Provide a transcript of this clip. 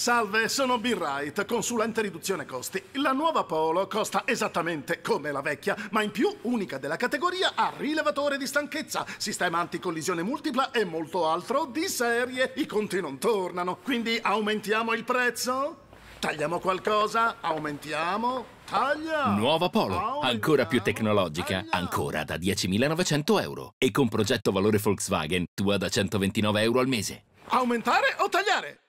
Salve, sono Bill Wright, consulente riduzione costi. La nuova Polo costa esattamente come la vecchia, ma in più unica della categoria ha rilevatore di stanchezza, sistema anticollisione multipla e molto altro di serie. I conti non tornano, quindi aumentiamo il prezzo? Tagliamo qualcosa? Aumentiamo? Taglia! Nuova Polo, ancora più tecnologica, ancora da 10.900 euro. E con progetto valore Volkswagen, tua da 129 euro al mese. Aumentare o tagliare?